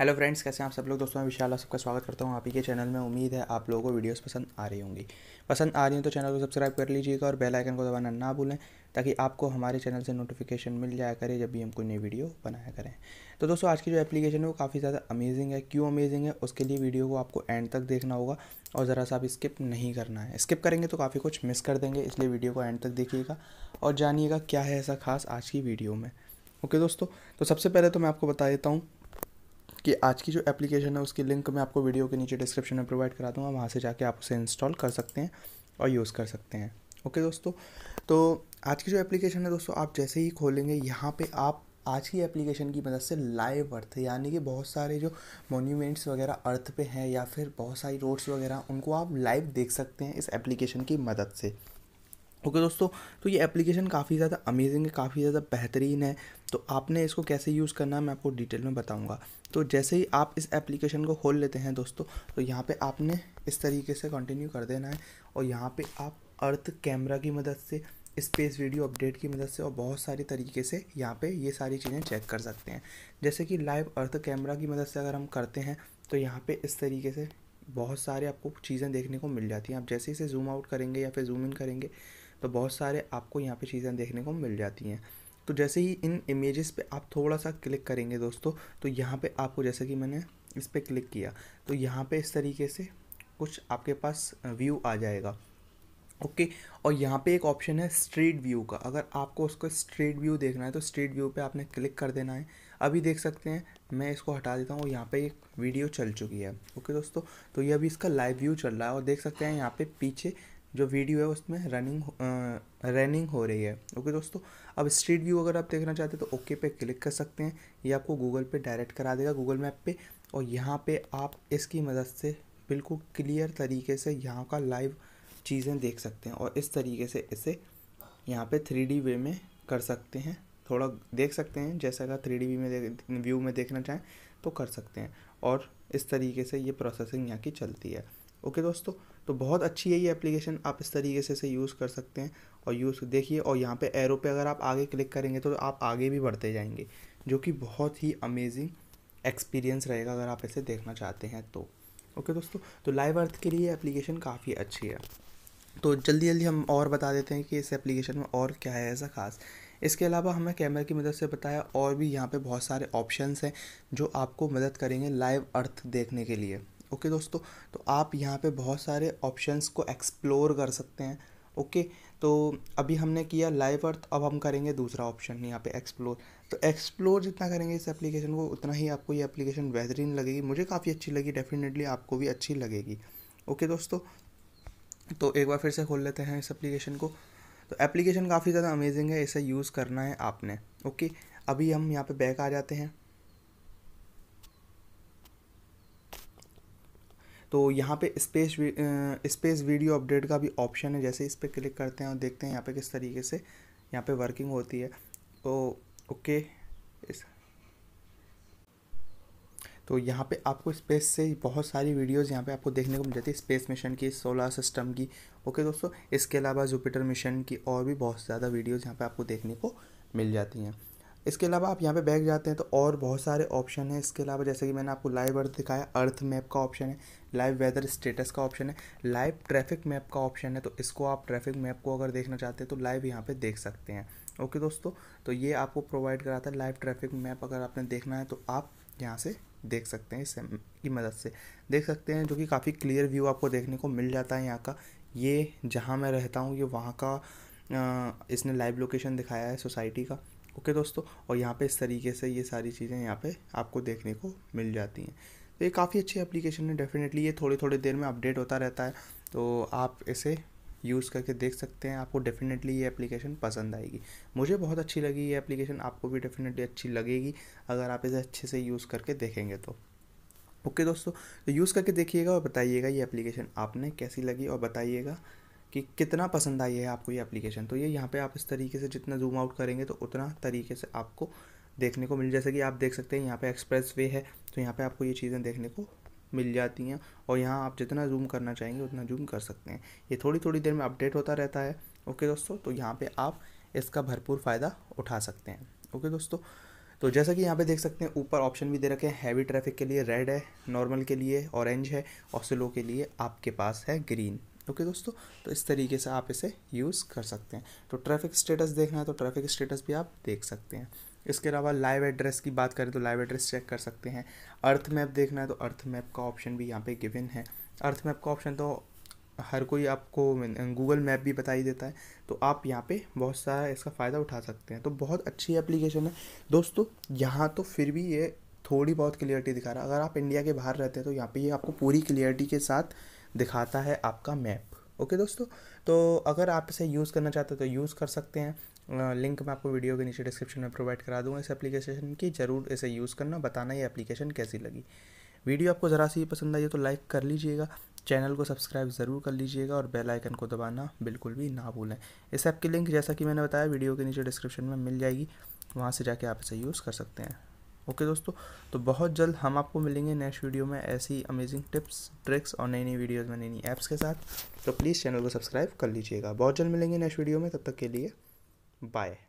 hello friends कैसे हैं आप सब लोग दोस्तों मैं विशाल सबका स्वागत करता हूं आप ही के चैनल में उम्मीद है आप लोगों को वीडियोस पसंद आ रही होंगी पसंद आ रही हो तो चैनल को सब्सक्राइब कर लीजिएगा और बेल आइकन को दबाना ना भूलें ताकि आपको हमारे चैनल से नोटिफिकेशन मिल जाया करे जब भी हम कोई नई वीडियो बनाया करें तो दोस्तों आज की जो एप्लीकेशन है वो काफ़ी ज़्यादा अमेजिंग है क्यों अमेजिंग है उसके लिए वीडियो को आपको एंड तक देखना होगा और ज़रा सा आप स्किप नहीं करना है स्किप करेंगे तो काफ़ी कुछ मिस कर देंगे इसलिए वीडियो को एंड तक देखिएगा और जानिएगा क्या है ऐसा खास आज की वीडियो में ओके दोस्तों तो सबसे पहले तो मैं आपको बता देता हूँ कि आज की जो एप्लीकेशन है उसकी लिंक मैं आपको वीडियो के नीचे डिस्क्रिप्शन में प्रोवाइड करा दूँगा वहाँ से जाके आप उसे इंस्टॉल कर सकते हैं और यूज़ कर सकते हैं ओके दोस्तों तो आज की जो एप्लीकेशन है दोस्तों आप जैसे ही खोलेंगे यहाँ पर आप आज की एप्लीकेशन की मदद से लाइव अर्थ यानी कि बहुत सारे जो मोन्यूमेंट्स वगैरह अर्थ पे हैं या फिर बहुत सारी रोड्स वगैरह उनको आप लाइव देख सकते हैं इस एप्लीकेशन की मदद से ओके okay, दोस्तों तो ये एप्लीकेशन काफ़ी ज़्यादा अमेजिंग है काफ़ी ज़्यादा बेहतरीन है तो आपने इसको कैसे यूज़ करना है मैं आपको डिटेल में बताऊंगा तो जैसे ही आप इस एप्लीकेशन को खोल लेते हैं दोस्तों तो यहाँ पे आपने इस तरीके से कंटिन्यू कर देना है और यहाँ पे आप अर्थ कैमरा की मदद से स्पेस वीडियो अपडेट की मदद से और बहुत सारे तरीके से यहाँ पर ये सारी चीज़ें चेक कर सकते हैं जैसे कि लाइव अर्थ कैमरा की मदद से अगर हम करते हैं तो यहाँ पर इस तरीके से बहुत सारे आपको चीज़ें देखने को मिल जाती हैं आप जैसे इसे जूम आउट करेंगे या फिर जूम इन करेंगे तो बहुत सारे आपको यहाँ पे चीज़ें देखने को मिल जाती हैं तो जैसे ही इन इमेजेस पे आप थोड़ा सा क्लिक करेंगे दोस्तों तो यहाँ पे आपको जैसे कि मैंने इस पर क्लिक किया तो यहाँ पे इस तरीके से कुछ आपके पास व्यू आ जाएगा ओके okay, और यहाँ पे एक ऑप्शन है स्ट्रीट व्यू का अगर आपको उसको स्ट्रीट व्यू देखना है तो स्ट्रीट व्यू पे आपने क्लिक कर देना है अभी देख सकते हैं मैं इसको हटा देता हूँ और यहाँ पे एक वीडियो चल चुकी है ओके okay, दोस्तों तो ये अभी इसका लाइव व्यू चल रहा है और देख सकते हैं यहाँ पे पीछे जो वीडियो है उसमें रनिंग रनिंग हो रही है ओके दोस्तों अब स्ट्रीट व्यू अगर आप देखना चाहते हैं तो ओके पे क्लिक कर सकते हैं ये आपको गूगल पे डायरेक्ट करा देगा गूगल मैप पे और यहाँ पे आप इसकी मदद से बिल्कुल क्लियर तरीके से यहाँ का लाइव चीज़ें देख सकते हैं और इस तरीके से इसे यहाँ पर थ्री वे में कर सकते हैं थोड़ा देख सकते हैं जैसा अगर थ्री डी में व्यू में देखना चाहें तो कर सकते हैं और इस तरीके से ये प्रोसेसिंग यहाँ की चलती है ओके दोस्तों तो बहुत अच्छी है ये एप्लीकेशन आप इस तरीके से इसे यूज़ कर सकते हैं और यूज़ देखिए और यहाँ पे एरो पे अगर आप आगे क्लिक करेंगे तो आप आगे भी बढ़ते जाएंगे जो कि बहुत ही अमेजिंग एक्सपीरियंस रहेगा अगर आप इसे देखना चाहते हैं तो ओके दोस्तों तो लाइव अर्थ के लिए एप्लीकेशन काफ़ी अच्छी है तो जल्दी जल्दी हम और बता देते हैं कि इस एप्लीकेशन में और क्या है ऐसा ख़ास इसके अलावा हमें कैमरे की मदद से बताया और भी यहाँ पे बहुत सारे ऑप्शंस हैं जो आपको मदद करेंगे लाइव अर्थ देखने के लिए ओके दोस्तों तो आप यहाँ पे बहुत सारे ऑप्शंस को एक्सप्लोर कर सकते हैं ओके तो अभी हमने किया लाइव अर्थ अब हम करेंगे दूसरा ऑप्शन यहाँ पे एक्सप्लोर तो एक्सप्लोर जितना करेंगे इस एप्लीकेशन को उतना ही आपको ये एप्लीकेशन बेहतरीन लगेगी मुझे काफ़ी अच्छी लगी डेफिनेटली आपको भी अच्छी लगेगी ओके दोस्तों तो एक बार फिर से खोल लेते हैं इस एप्लीकेशन को तो एप्लीकेशन काफ़ी ज़्यादा अमेजिंग है इसे यूज़ करना है आपने ओके अभी हम यहाँ पे बैक आ जाते हैं तो यहाँ पे स्पेस स्पेस वीडियो अपडेट का भी ऑप्शन है जैसे इस पर क्लिक करते हैं और देखते हैं यहाँ पे किस तरीके से यहाँ पे वर्किंग होती है तो ओके इस तो यहाँ पे आपको स्पेस से बहुत सारी वीडियोस यहाँ पे आपको देखने को मिल जाती है स्पेस मिशन की सोलर सिस्टम की ओके दोस्तों इसके अलावा जुपिटर मिशन की और भी बहुत ज़्यादा वीडियोस यहाँ पे आपको देखने को मिल जाती हैं इसके अलावा आप यहाँ पे बैग जाते हैं तो और बहुत सारे ऑप्शन हैं इसके अलावा जैसे कि मैंने आपको लाइव अर्थ दिखाया अर्थ मैप का ऑप्शन है लाइव वेदर स्टेटस का ऑप्शन है लाइव ट्रैफिक मैप का ऑप्शन है तो इसको आप ट्रैफिक मैप को अगर देखना चाहते हैं तो लाइव यहाँ पे देख सकते हैं ओके दोस्तों तो ये आपको प्रोवाइड कराता है लाइव ट्रैफिक मैप अगर आपने देखना है तो आप यहाँ से देख सकते हैं इस की मदद से देख सकते हैं जो कि काफ़ी क्लियर व्यू आपको देखने को मिल जाता है यहाँ का ये जहाँ मैं रहता हूँ ये वहाँ का इसने लाइव लोकेशन दिखाया है सोसाइटी का ओके दोस्तों और यहाँ पे इस तरीके से ये सारी चीज़ें यहाँ पे आपको देखने को मिल जाती हैं तो ये काफ़ी अच्छी एप्लीकेशन है डेफिनेटली ये थोड़ी थोड़ी देर में अपडेट होता रहता है तो आप इसे यूज़ करके देख सकते हैं आपको डेफिनेटली ये एप्लीकेशन पसंद आएगी मुझे बहुत अच्छी लगी ये एप्लीकेशन आपको भी डेफिनेटली अच्छी लगेगी अगर आप इसे अच्छे से यूज़ करके देखेंगे तो ओके दोस्तों तो यूज़ करके देखिएगा और बताइएगा ये एप्लीकेशन आपने कैसी लगी और बताइएगा कि कितना पसंद आई है आपको ये एप्लीकेशन तो ये यहाँ पे आप इस तरीके से जितना जूम आउट करेंगे तो उतना तरीके से आपको देखने को मिल जैसे कि आप देख सकते हैं यहाँ पे एक्सप्रेस वे है तो यहाँ पे आपको ये चीज़ें देखने को मिल जाती हैं और यहाँ आप जितना जूम करना चाहेंगे उतना जूम कर सकते हैं ये थोड़ी थोड़ी देर में अपडेट होता रहता है ओके दोस्तों तो यहाँ पर आप इसका भरपूर फ़ायदा उठा सकते हैं ओके दोस्तों तो जैसा कि यहाँ पे देख सकते हैं ऊपर ऑप्शन भी दे रखे हैं हैवी ट्रैफिक के लिए रेड है नॉर्मल के लिए ऑरेंज है और स्लो के लिए आपके पास है ग्रीन ओके दोस्तों तो इस तरीके से आप इसे यूज़ कर सकते हैं तो ट्रैफिक स्टेटस देखना है तो ट्रैफिक स्टेटस भी आप देख सकते हैं इसके अलावा लाइव एड्रेस की बात करें तो लाइव एड्रेस चेक कर सकते हैं अर्थ मैप देखना है तो अर्थ मैप का ऑप्शन भी यहाँ पे गिवन है अर्थ मैप का ऑप्शन तो हर कोई आपको गूगल मैप भी बताई देता है तो आप यहाँ पे बहुत सारा इसका फ़ायदा उठा सकते हैं तो बहुत अच्छी एप्लीकेशन है दोस्तों यहाँ तो फिर भी ये थोड़ी बहुत क्लियरिटी दिखा रहा है अगर आप इंडिया के बाहर रहते हैं तो यहाँ पर ये आपको पूरी क्लियरिटी के साथ दिखाता है आपका मैप ओके दोस्तों तो अगर आप इसे यूज़ करना चाहते हो तो यूज़ कर सकते हैं लिंक मैं आपको वीडियो के नीचे डिस्क्रिप्शन में प्रोवाइड करा दूंगा इस एप्लीकेशन की ज़रूर इसे यूज़ करना बताना ये एप्लीकेशन कैसी लगी वीडियो आपको ज़रा सी पसंद आई तो लाइक कर लीजिएगा चैनल को सब्सक्राइब ज़रूर कर लीजिएगा और बेल आइकन को दबाना बिल्कुल भी ना भूलें इस ऐप की लिंक जैसा कि मैंने बताया वीडियो के नीचे डिस्क्रिप्शन में मिल जाएगी वहाँ से जाके आप इसे यूज़ कर सकते हैं ओके दोस्तों तो बहुत जल्द हम आपको मिलेंगे नेक्स्ट वीडियो में ऐसी अमेजिंग टिप्स ट्रिक्स और नई नई वीडियोज़ में नई नई ऐप्स के साथ तो प्लीज़ चैनल को सब्सक्राइब कर लीजिएगा बहुत जल्द मिलेंगे नेक्स्ट वीडियो में तब तक के लिए बाय